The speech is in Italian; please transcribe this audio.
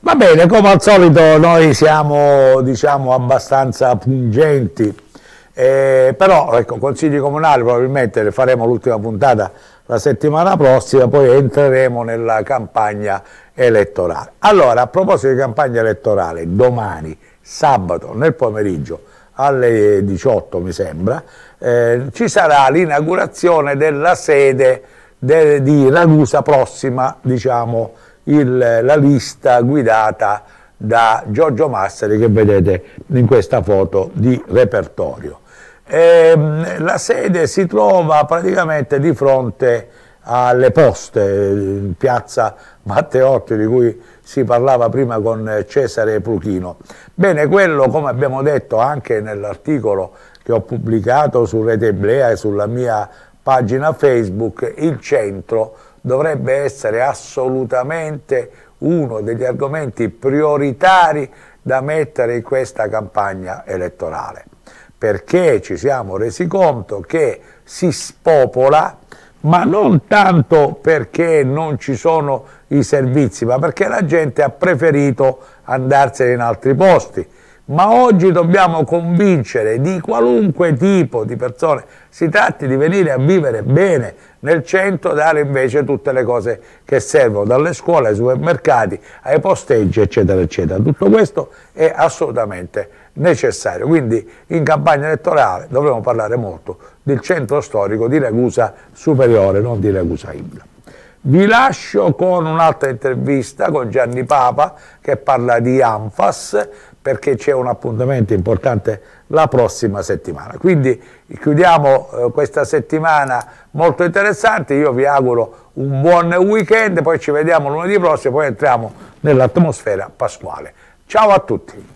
Va bene, come al solito noi siamo diciamo, abbastanza pungenti, eh, però ecco, consigli comunali probabilmente faremo l'ultima puntata la settimana prossima, poi entreremo nella campagna elettorale. Allora, a proposito di campagna elettorale, domani, sabato, nel pomeriggio, alle 18 mi sembra, eh, ci sarà l'inaugurazione della sede de, di Ragusa prossima, diciamo, il, la lista guidata da Giorgio Massari che vedete in questa foto di repertorio. E, ehm, la sede si trova praticamente di fronte alle poste, in piazza Matteotti di cui si parlava prima con Cesare Pruchino. Bene, quello come abbiamo detto anche nell'articolo che ho pubblicato su Rete Blea e sulla mia pagina Facebook, il centro dovrebbe essere assolutamente uno degli argomenti prioritari da mettere in questa campagna elettorale, perché ci siamo resi conto che si spopola, ma non tanto perché non ci sono i servizi, ma perché la gente ha preferito andarsene in altri posti ma oggi dobbiamo convincere di qualunque tipo di persone si tratti di venire a vivere bene nel centro, dare invece tutte le cose che servono, dalle scuole ai supermercati, ai posteggi, eccetera, eccetera. Tutto questo è assolutamente necessario. Quindi in campagna elettorale dovremo parlare molto del centro storico di Ragusa Superiore, non di Ragusa Ibla. Vi lascio con un'altra intervista con Gianni Papa che parla di Anfas perché c'è un appuntamento importante la prossima settimana. Quindi chiudiamo eh, questa settimana molto interessante, io vi auguro un buon weekend, poi ci vediamo lunedì prossimo, poi entriamo nell'atmosfera pasquale. Ciao a tutti!